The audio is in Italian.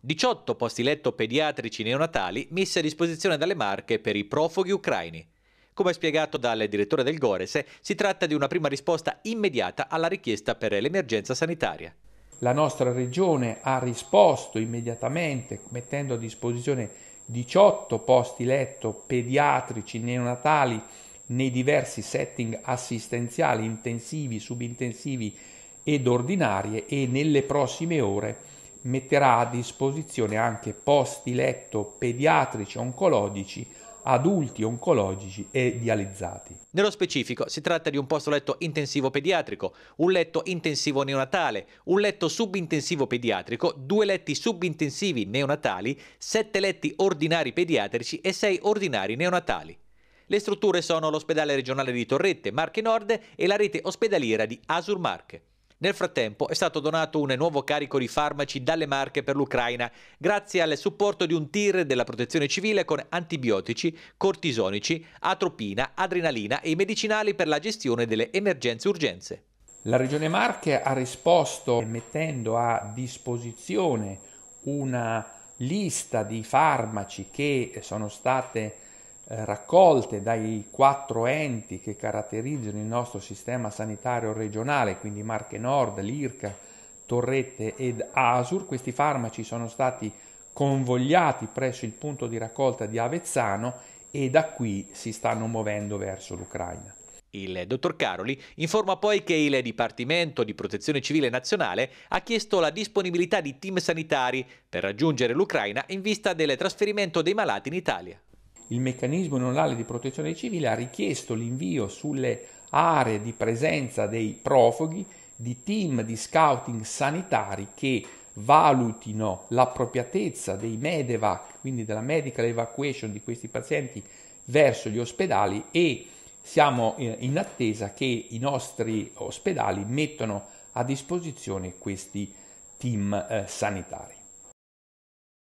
18 posti letto pediatrici neonatali messi a disposizione dalle Marche per i profughi ucraini. Come spiegato dal direttore del Gorese, si tratta di una prima risposta immediata alla richiesta per l'emergenza sanitaria. La nostra regione ha risposto immediatamente mettendo a disposizione 18 posti letto pediatrici neonatali nei diversi setting assistenziali intensivi, subintensivi ed ordinarie e nelle prossime ore metterà a disposizione anche posti letto pediatrici oncologici adulti oncologici e dializzati. Nello specifico si tratta di un posto letto intensivo pediatrico, un letto intensivo neonatale, un letto subintensivo pediatrico, due letti subintensivi neonatali, sette letti ordinari pediatrici e sei ordinari neonatali. Le strutture sono l'ospedale regionale di Torrette, Marche Nord e la rete ospedaliera di Asur Marche. Nel frattempo è stato donato un nuovo carico di farmaci dalle Marche per l'Ucraina, grazie al supporto di un tir della protezione civile con antibiotici, cortisonici, atropina, adrenalina e i medicinali per la gestione delle emergenze urgenze. La Regione Marche ha risposto mettendo a disposizione una lista di farmaci che sono state eh, raccolte dai quattro enti che caratterizzano il nostro sistema sanitario regionale, quindi Marche Nord, l'IRCA, Torrette ed Asur. Questi farmaci sono stati convogliati presso il punto di raccolta di Avezzano e da qui si stanno muovendo verso l'Ucraina. Il dottor Caroli informa poi che il Dipartimento di Protezione Civile Nazionale ha chiesto la disponibilità di team sanitari per raggiungere l'Ucraina in vista del trasferimento dei malati in Italia il meccanismo nonale di protezione civile ha richiesto l'invio sulle aree di presenza dei profughi di team di scouting sanitari che valutino l'appropriatezza dei medevac, quindi della medical evacuation di questi pazienti verso gli ospedali e siamo eh, in attesa che i nostri ospedali mettano a disposizione questi team eh, sanitari.